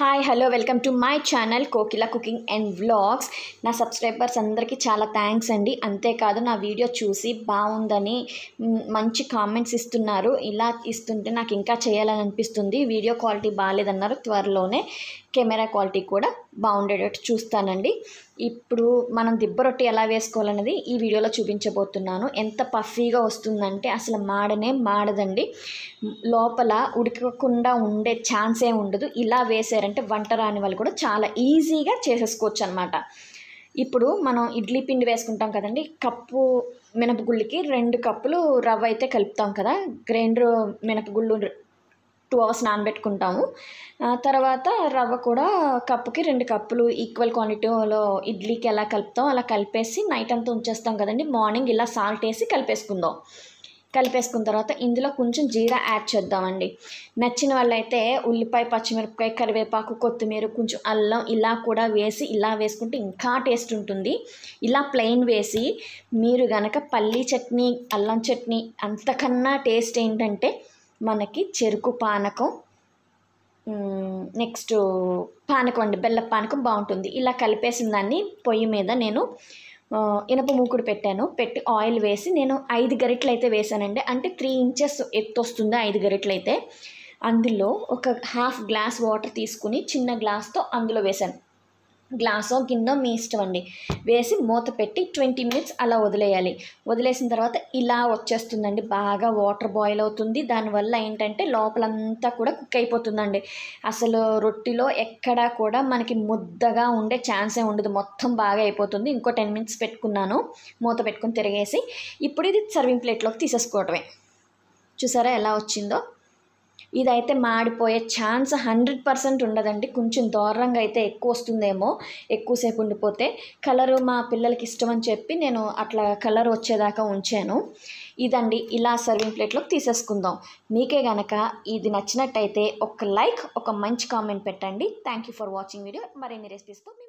hi hello welcome to my channel Kokila cooking and vlogs నా subscribers అందరికీ చాలా thanks అండి అంతేకాదు నా వీడియో చూసి బాగుందని మంచి కామెంట్స్ ఇస్తున్నారు ఇలా ఇస్తుంటే నాకు ఇంకా చేయాలని అనిపిస్తుంది వీడియో క్వాలిటీ బాగాలేదన్నారు త్వరలోనే కెమెరా క్వాలిటీ కూడా బాగుండేటట్టు చూస్తానండి ఇప్పుడు మనం దిబ్బ రొట్టె ఎలా వేసుకోవాలనేది ఈ వీడియోలో చూపించబోతున్నాను ఎంత పఫీగా వస్తుందంటే అసలు మాడనే మాడదండి లోపల ఉడకకుండా ఉండే ఛాన్సే ఉండదు ఇలా వేసారంటే వంట రాని వాళ్ళు కూడా చాలా ఈజీగా చేసేసుకోవచ్చు అనమాట ఇప్పుడు మనం ఇడ్లీ పిండి వేసుకుంటాం కదండి కప్పు మినపగుళ్ళకి రెండు కప్పులు రవ్వ అయితే కలుపుతాం కదా గ్రైండర్ మినపగుళ్ళు టూ అవర్స్ నానబెట్టుకుంటాము తర్వాత రవ్వ కూడా కప్పుకి రెండు కప్పులు ఈక్వల్ క్వాంటిటీలో ఇడ్లీకి ఎలా కలుపుతాం అలా కలిపేసి నైట్ అంతా ఉంచేస్తాం కదండి మార్నింగ్ ఇలా సాల్ట్ వేసి కలిపేసుకుందాం కలిపేసుకున్న తర్వాత ఇందులో కొంచెం జీరా యాడ్ చేద్దామండి నచ్చిన వాళ్ళైతే ఉల్లిపాయ పచ్చిమిరపకాయ కరివేపాకు కొత్తిమీర కొంచెం అల్లం ఇలా కూడా వేసి ఇలా వేసుకుంటే ఇంకా టేస్ట్ ఉంటుంది ఇలా ప్లెయిన్ వేసి మీరు కనుక పల్లీ చట్నీ అల్లం చట్నీ అంతకన్నా టేస్ట్ ఏంటంటే మనకి చెరుకు పానకం నెక్స్ట్ పానకం అండి బెల్ల పానకం బాగుంటుంది ఇలా కలిపేసిన దాన్ని పొయ్యి మీద నేను ఇనప మూకుడు పెట్టాను పెట్టి ఆయిల్ వేసి నేను ఐదు గరిటలు అయితే వేసానండి అంటే త్రీ ఇంచెస్ ఎత్తు వస్తుంది ఐదు గరిటలు అయితే అందులో ఒక హాఫ్ గ్లాస్ వాటర్ తీసుకుని చిన్న గ్లాస్తో అందులో వేశాను గ్లాసో గిన్నో మీ ఇష్టం అండి వేసి మూత పెట్టి ట్వంటీ మినిట్స్ అలా వదిలేయాలి వదిలేసిన తర్వాత ఇలా వచ్చేస్తుందండి బాగా వాటర్ బాయిల్ అవుతుంది దానివల్ల ఏంటంటే లోపలంతా కూడా కుక్ అయిపోతుందండి అసలు రొట్టెలో ఎక్కడా కూడా మనకి ముద్దగా ఉండే ఛాన్సే ఉండదు మొత్తం బాగా అయిపోతుంది ఇంకో టెన్ మినిట్స్ పెట్టుకున్నాను మూత పెట్టుకుని తిరిగేసి ఇప్పుడు ఇది సర్వింగ్ ప్లేట్లోకి తీసేసుకోవటమే చూసారా ఎలా వచ్చిందో ఇదైతే మాడిపోయే ఛాన్స్ హండ్రెడ్ పర్సెంట్ ఉండదండి కొంచెం దూరంగా అయితే ఎక్కువ వస్తుందేమో ఎక్కువసేపు ఉండిపోతే కలరు మా పిల్లలకి ఇష్టం అని చెప్పి నేను అట్లా కలర్ వచ్చేదాకా ఉంచాను ఇదండి ఇలా సర్వింగ్ ప్లేట్లోకి తీసేసుకుందాం మీకే గనక ఇది నచ్చినట్టయితే ఒక లైక్ ఒక మంచి కామెంట్ పెట్టండి thank you for watching video మరిన్ని రెసిపీస్తో